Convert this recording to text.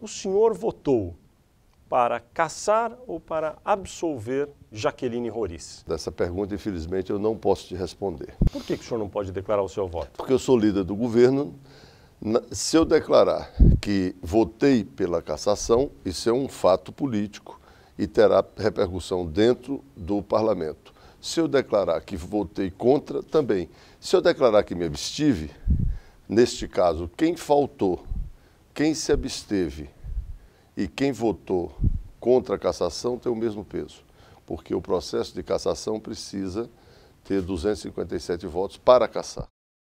o senhor votou para caçar ou para absolver Jaqueline Roriz? Dessa pergunta, infelizmente, eu não posso te responder. Por que, que o senhor não pode declarar o seu voto? Porque eu sou líder do governo. Se eu declarar que votei pela cassação, isso é um fato político e terá repercussão dentro do parlamento. Se eu declarar que votei contra, também. Se eu declarar que me abstive, neste caso, quem faltou quem se absteve e quem votou contra a cassação tem o mesmo peso, porque o processo de cassação precisa ter 257 votos para cassar.